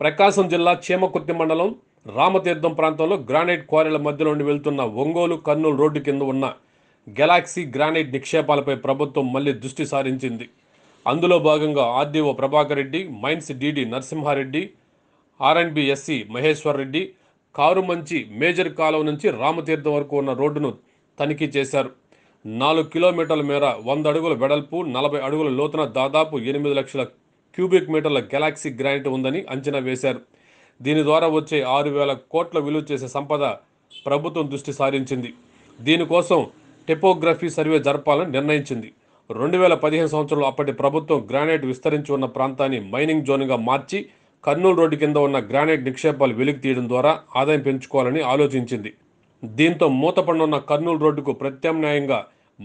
ప్రకాశం జిల్లా చేమకుర్తి మండలం రామతీర్థం ప్రాంతంలో గ్రానైట్ క్వారీల మధ్య నుండి వెళ్తున్న ఒంగోలు కర్నూలు రోడ్డు కింద ఉన్న గెలాక్సీ గ్రానైట్ నిక్షేపాలపై ప్రభుత్వం మళ్లీ దృష్టి సారించింది అందులో భాగంగా RDO Prabhakar Reddy mines DD Narasimha Reddy ఆర్ఎండ్బి ఎస్సీ మహేశ్వర్ రెడ్డి కారుమంచి మేజర్ కాలువ నుంచి రామతీర్థం వరకు ఉన్న రోడ్డును తనిఖీ చేశారు నాలుగు కిలోమీటర్ల మేర వంద అడుగుల వెడల్పు నలభై అడుగుల లోతున దాదాపు ఎనిమిది లక్షల క్యూబిక్ మీటర్ల గెలాక్సీ గ్రానైట్ ఉందని అంచనా వేశారు దీని ద్వారా వచ్చే ఆరు వేల కోట్ల విలువ చేసే సంపద ప్రభుత్వం దృష్టి సారించింది దీనికోసం టెపోగ్రఫీ సర్వే జరపాలని నిర్ణయించింది రెండు వేల పదిహేను సంవత్సరంలో అప్పటి ప్రభుత్వం గ్రానైట్ విస్తరించి ఉన్న ప్రాంతాన్ని మైనింగ్ జోన్గా మార్చి కర్నూలు రోడ్డు కింద ఉన్న గ్రానైట్ నిక్షేపాలు వెలికి తీయడం ద్వారా ఆదాయం పెంచుకోవాలని ఆలోచించింది దీంతో మూతపడినున్న కర్నూలు రోడ్డుకు ప్రత్యామ్నాయంగా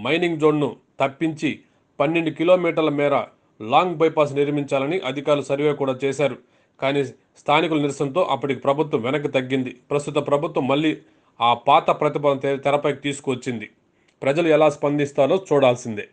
మైనింగ్ జోన్ను తప్పించి పన్నెండు కిలోమీటర్ల మేర లాంగ్ బైపాస్ నిర్మించాలని అధికారులు సర్వే కూడా చేశారు కానీ స్థానికుల నిరసనతో అప్పటికి ప్రభుత్వం వెనక్కి తగ్గింది ప్రస్తుత ప్రభుత్వం మళ్ళీ ఆ పాత ప్రతిభ తెరపైకి తీసుకువచ్చింది ప్రజలు ఎలా స్పందిస్తారో చూడాల్సిందే